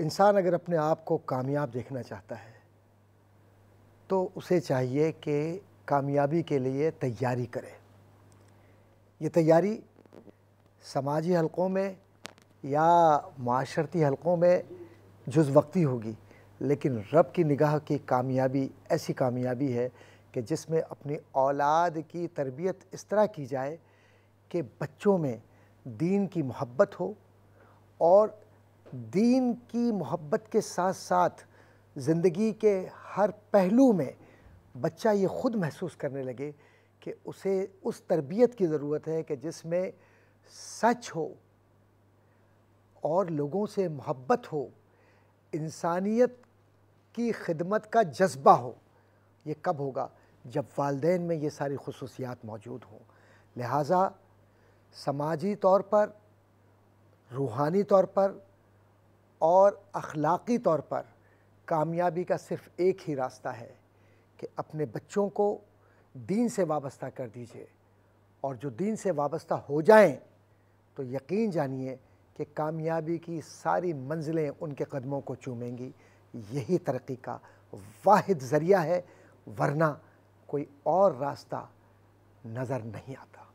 इंसान अगर अपने आप को कामयाब देखना चाहता है तो उसे चाहिए कि कामयाबी के लिए तैयारी करे ये तैयारी समाजी हलकों में या माशरती हलकों में जुज़ वक्ती होगी लेकिन रब की निगाह की कामयाबी ऐसी कामयाबी है कि जिसमें अपनी औलाद की तरबियत इस तरह की जाए कि बच्चों में दीन की मोहब्बत हो और दीन की मोहब्बत के साथ साथ ज़िंदगी के हर पहलू में बच्चा ये ख़ुद महसूस करने लगे कि उसे उस तरबियत की ज़रूरत है कि जिसमें सच हो और लोगों से मोहब्बत हो इंसानियत की खिदमत का जज्बा हो ये कब होगा जब वालदे में ये सारी खसूसियात मौजूद हों लिहाजा समाजी तौर पर रूहानी तौर पर और अखलाक़ी तौर पर कामयाबी का सिर्फ़ एक ही रास्ता है कि अपने बच्चों को दीन से वाबस्ता कर दीजिए और जो दीन से वाबस्ता हो जाएं तो यकीन जानिए कि कामयाबी की सारी मंजिलें उनके कदमों को चूमेंगी यही तरक्की का वाहिद ज़रिया है वरना कोई और रास्ता नज़र नहीं आता